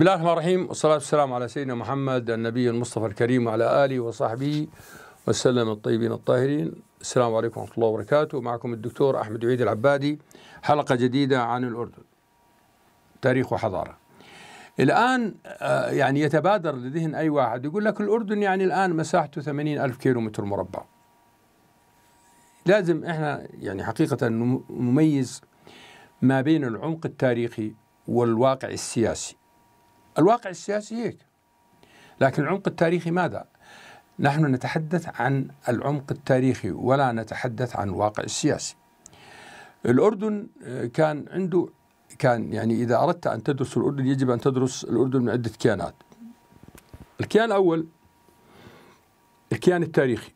بسم الله الرحمن الرحيم والصلاة والسلام على سيدنا محمد النبي المصطفى الكريم وعلى آله وصحبه وسلم الطيبين الطاهرين السلام عليكم ورحمة الله وبركاته معكم الدكتور أحمد عيد العبادي حلقة جديدة عن الأردن تاريخ وحضارة الآن آه، يعني يتبادر لذهن أي واحد يقول لك الأردن يعني الآن مساحته 80 ألف كيلو متر مربع لازم إحنا يعني حقيقة نميز ما بين العمق التاريخي والواقع السياسي الواقع السياسي هيك لكن العمق التاريخي ماذا؟ نحن نتحدث عن العمق التاريخي ولا نتحدث عن الواقع السياسي الأردن آه، كان عنده كان يعني إذا أردت أن تدرس الأردن يجب أن تدرس الأردن من عدة كيانات الكيان الأول الكيان التاريخي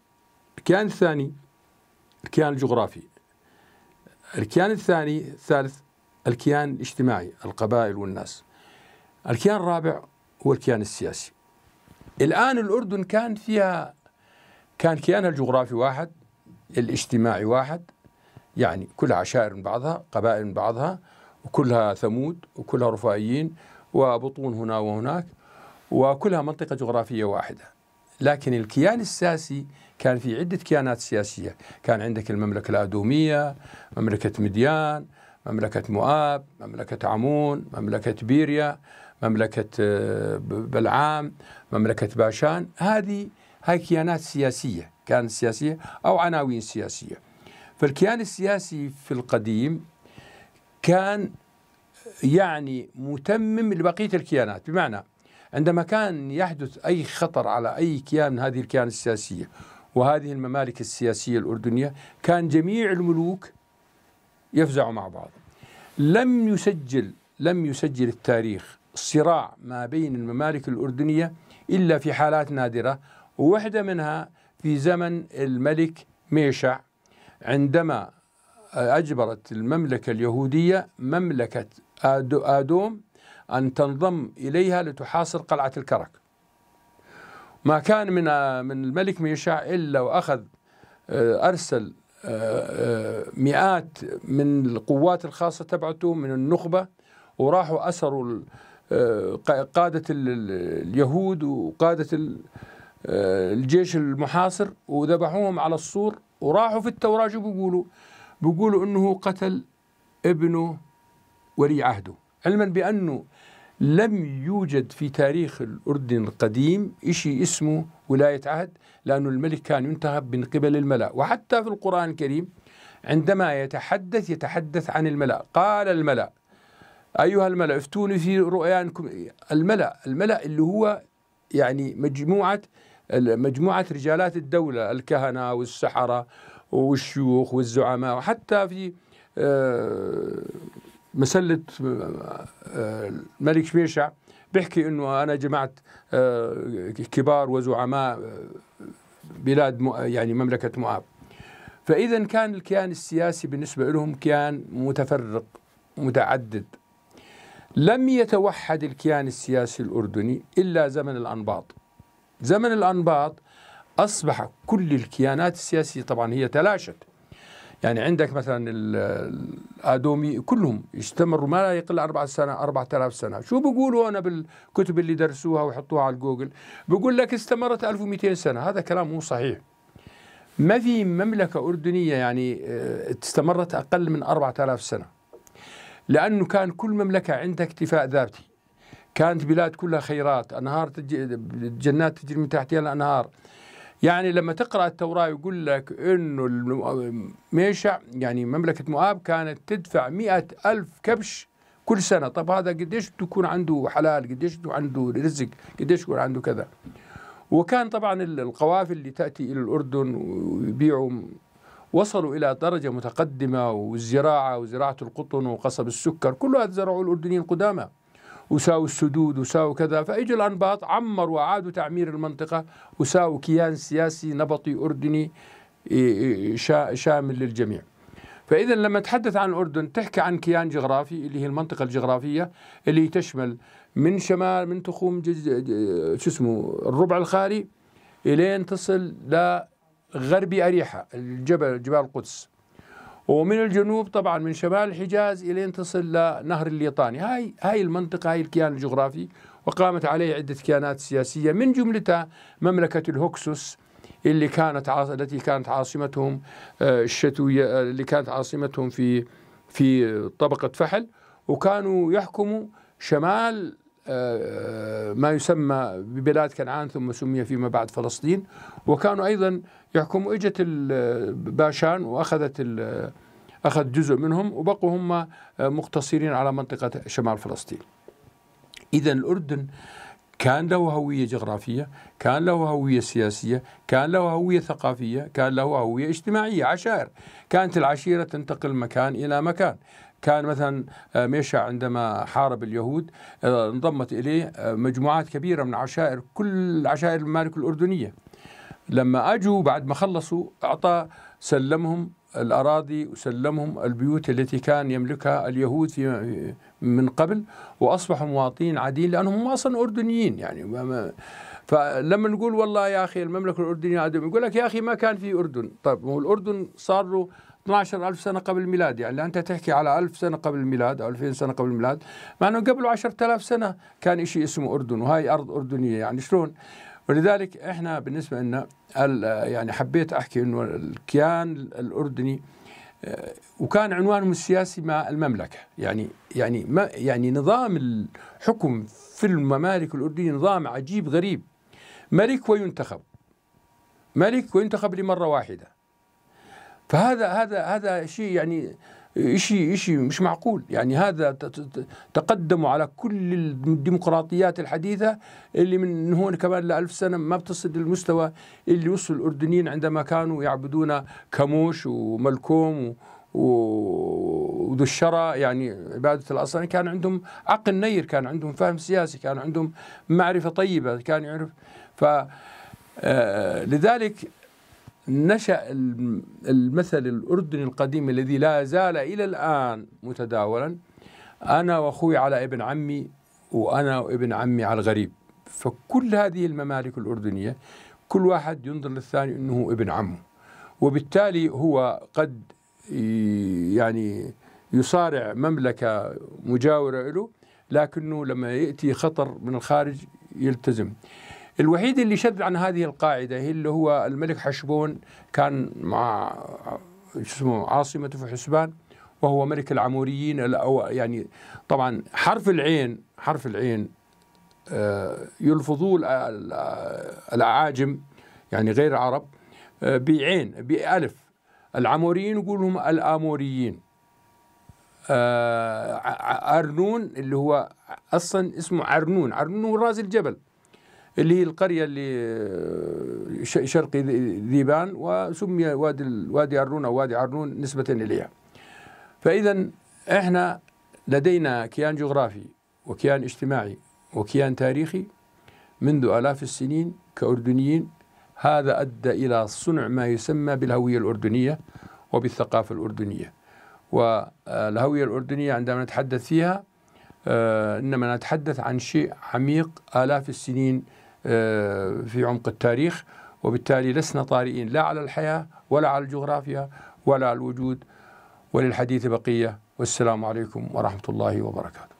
الكيان الثاني الكيان الجغرافي الكيان الثاني الثالث الكيان الاجتماعي القبائل والناس الكيان الرابع هو الكيان السياسي الآن الأردن كان فيها كان كيانها الجغرافي واحد الاجتماعي واحد يعني كلها عشائر من بعضها قبائل من بعضها وكلها ثمود وكلها رفائيين وبطون هنا وهناك وكلها منطقة جغرافية واحدة لكن الكيان السياسي كان في عدة كيانات سياسية كان عندك المملكة الأدومية مملكة مديان مملكة مؤاب مملكة عمون مملكة بيريا مملكة آه، بلعام مملكة باشان هذه هاي كيانات سياسية كانت سياسية أو عناوين سياسية فالكيان السياسي في القديم كان يعني متمم لبقية الكيانات بمعنى عندما كان يحدث أي خطر على أي كيان من هذه الكيان السياسية وهذه الممالك السياسية الأردنية كان جميع الملوك يفزعوا مع بعض لم يسجل لم يسجل التاريخ صراع ما بين الممالك الأردنية إلا في حالات نادرة وواحدة منها في زمن الملك ميشع عندما أجبرت المملكة اليهودية مملكة آدوم أن تنضم إليها لتحاصر قلعة الكرك ما كان من من الملك ميشع إلا وأخذ أرسل مئات من القوات الخاصة تبعته من النخبة وراحوا أسروا آه، قادة اليهود وقادة آه، الجيش المحاصر وذبحوهم على الصور وراحوا في التوراة شو بيقولوا بيقولوا أنه قتل ابنه ولي عهده علما بأنه لم يوجد في تاريخ الأردن القديم شيء اسمه ولاية عهد لأن الملك كان ينتخب من قبل الملأ وحتى في القرآن الكريم عندما يتحدث يتحدث عن الملأ قال الملأ أيها الملأ افتوني في رؤيانكم الملأ الملأ اللي هو يعني مجموعة مجموعة رجالات الدولة الكهنة والسحرة والشيوخ والزعماء وحتى في آه، مسلة آه، الملك شميشع بيحكي انه انا جمعت آه، كبار وزعماء بلاد يعني مملكة مؤاب فإذا كان الكيان السياسي بالنسبة لهم كيان متفرق متعدد لم يتوحد الكيان السياسي الأردني إلا زمن الأنباط زمن الأنباط أصبح كل الكيانات السياسية طبعا هي تلاشت يعني عندك مثلا الادومي كلهم استمروا ما لا يقل أربعة سنة أربعة آلاف سنة شو بيقولوا أنا بالكتب اللي درسوها ويحطوها على الجوجل بيقول لك استمرت 1200 سنة هذا كلام مو صحيح ما في مملكة أردنية يعني آه، استمرت أقل من 4000 سنة لأنه كان كل مملكة عندها اكتفاء ذاتي كانت بلاد كلها خيرات أنهار تجي جنات تجري من تحتها الأنهار يعني لما تقرأ التوراة يقول لك أنه ميشع يعني مملكة مؤاب كانت تدفع مئة ألف كبش كل سنة طب هذا قديش تكون عنده حلال قديش يكون عنده رزق قديش يكون عنده كذا وكان طبعا القوافل اللي تأتي إلى الأردن ويبيعوا وصلوا إلى درجة متقدمة والزراعة وزراعة القطن وقصب السكر كل هذا زرعوا الأردنيين القدامى وساووا السدود وساووا كذا فاجوا الانباط عمروا وعادوا تعمير المنطقه وساووا كيان سياسي نبطي اردني شامل للجميع. فاذا لما تحدث عن الاردن تحكي عن كيان جغرافي اللي هي المنطقه الجغرافيه اللي تشمل من شمال من تخوم شو اسمه الربع الخالي الين تصل ل غربي أريحة الجبل جبال القدس ومن الجنوب طبعا من شمال الحجاز إلى أن تصل لنهر الليطاني هاي هاي المنطقة هاي الكيان الجغرافي وقامت عليه عدة كيانات سياسية من جملتها مملكة الهكسوس اللي كانت عاص... التي كانت عاصمتهم آه، الشتوية آه، اللي كانت عاصمتهم في في طبقة فحل وكانوا يحكموا شمال آه، آه، ما يسمى ببلاد كنعان ثم سمي فيما بعد فلسطين وكانوا أيضا يحكموا إجت باشان وأخذت أخذ جزء منهم وبقوا هم آه، مقتصرين على منطقة شمال فلسطين إذا الأردن كان له هوية جغرافية كان له هوية سياسية كان له هوية ثقافية كان له هوية اجتماعية عشائر كانت العشيرة تنتقل مكان إلى مكان كان مثلا آه، ميشا عندما حارب اليهود آه، انضمت إليه آه، مجموعات كبيرة من عشائر كل عشائر الممالك الأردنية لما أجوا بعد ما خلصوا أعطى سلمهم الأراضي وسلمهم البيوت التي كان يملكها اليهود في من قبل وأصبحوا مواطنين عاديين لأنهم أصلا أردنيين يعني فلما نقول والله يا أخي المملكة الأردنية عادية يقول لك يا أخي ما كان في أردن طيب هو الأردن صار له 12000 سنه قبل الميلاد يعني انت تحكي على 1000 سنه قبل الميلاد او 2000 سنه قبل الميلاد مع انه قبل 10000 سنه كان شيء اسمه اردن وهي ارض اردنيه يعني شلون ولذلك احنا بالنسبه لنا يعني حبيت احكي انه الكيان الاردني آه، وكان عنوانهم السياسي مع المملكه يعني يعني ما يعني نظام الحكم في الممالك الاردنيه نظام عجيب غريب ملك وينتخب ملك وينتخب لمره واحده فهذا هذا هذا شيء يعني شيء شيء مش معقول يعني هذا تقدموا على كل الديمقراطيات الحديثة اللي من هون كمان لألف سنة ما بتصل للمستوى اللي وصل الأردنيين عندما كانوا يعبدون كموش وملكوم وذو الشرى يعني عبادة الأصنام يعني كان عندهم عقل نير كان عندهم فهم سياسي كان عندهم معرفة طيبة كان يعرف ف آه، لذلك نشأ المثل الأردني القديم الذي لا زال إلى الآن متداولا أنا وأخوي على ابن عمي وأنا وابن عمي على الغريب فكل هذه الممالك الأردنية كل واحد ينظر للثاني أنه ابن عمه وبالتالي هو قد يعني يصارع مملكة مجاورة له لكنه لما يأتي خطر من الخارج يلتزم الوحيد اللي شد عن هذه القاعدة اللي هو الملك حشبون كان مع اسمه عاصمته في حسبان وهو ملك العموريين يعني طبعا حرف العين حرف العين آه، يلفظوه الأعاجم يعني غير العرب آه، بعين بألف العموريين يقولهم الآموريين آه، أرنون اللي هو أصلا اسمه عرنون عرنون هو راس الجبل اللي هي القرية اللي آه، شرقي ذيبان وسمي وادي وادي عرنون أو وادي عرنون نسبة إليها فإذا إحنا لدينا كيان جغرافي وكيان اجتماعي وكيان تاريخي منذ آلاف السنين كأردنيين هذا أدى إلى صنع ما يسمى بالهوية الأردنية وبالثقافة الأردنية والهوية آه، الأردنية عندما نتحدث فيها آه، إنما نتحدث عن شيء عميق آلاف السنين آه، في عمق التاريخ وبالتالي لسنا طارئين لا على الحياة ولا على الجغرافيا ولا على الوجود وللحديث بقية والسلام عليكم ورحمة الله وبركاته